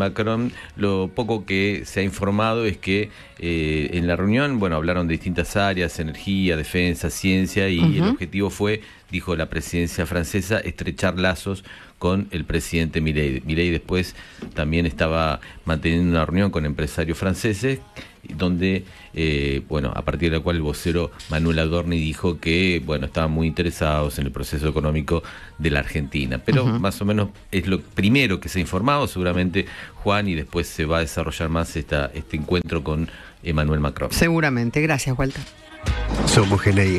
Macron, lo poco que se ha informado es que eh, en la reunión, bueno, hablaron de distintas áreas, energía, defensa, ciencia, y el objetivo fue, dijo la presidencia francesa, estrechar lazos con el presidente Milei. Milei después también estaba manteniendo una reunión con empresarios franceses donde, eh, bueno, a partir de la cual el vocero Manuel Adorni dijo que, bueno, estaban muy interesados en el proceso económico de la Argentina. Pero más o menos es lo primero que se ha informado, seguramente Juan, y después se va a desarrollar más esta, este encuentro con Emmanuel Macron. Seguramente, gracias Walter. Somos Geneia